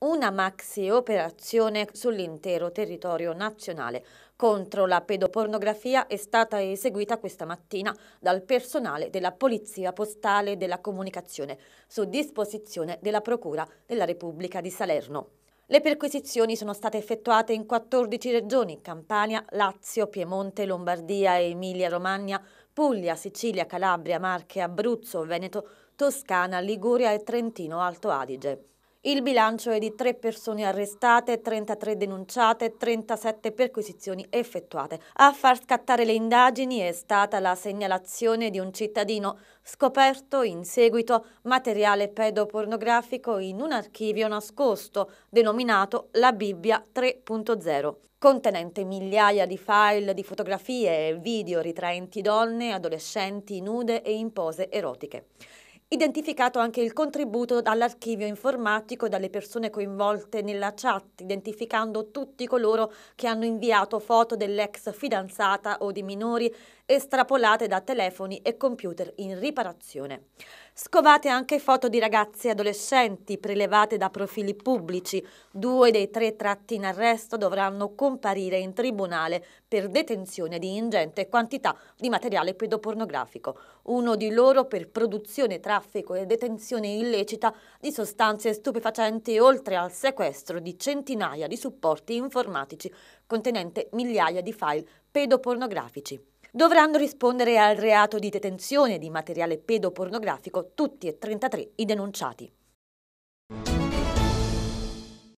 una maxi operazione sull'intero territorio nazionale contro la pedopornografia è stata eseguita questa mattina dal personale della Polizia Postale della Comunicazione su disposizione della Procura della Repubblica di Salerno. Le perquisizioni sono state effettuate in 14 regioni, Campania, Lazio, Piemonte, Lombardia, Emilia-Romagna, Puglia, Sicilia, Calabria, Marche, Abruzzo, Veneto, Toscana, Liguria e Trentino-Alto Adige. Il bilancio è di 3 persone arrestate, 33 denunciate, 37 perquisizioni effettuate. A far scattare le indagini è stata la segnalazione di un cittadino scoperto in seguito materiale pedopornografico in un archivio nascosto denominato La Bibbia 3.0 contenente migliaia di file di fotografie e video ritraenti donne, adolescenti nude e in pose erotiche. Identificato anche il contributo dall'archivio informatico e dalle persone coinvolte nella chat, identificando tutti coloro che hanno inviato foto dell'ex fidanzata o di minori estrapolate da telefoni e computer in riparazione. Scovate anche foto di ragazzi e adolescenti prelevate da profili pubblici. Due dei tre tratti in arresto dovranno comparire in tribunale per detenzione di ingente quantità di materiale pedopornografico. Uno di loro per produzione, traffico e detenzione illecita di sostanze stupefacenti oltre al sequestro di centinaia di supporti informatici contenente migliaia di file pedopornografici dovranno rispondere al reato di detenzione di materiale pedopornografico tutti e 33 i denunciati.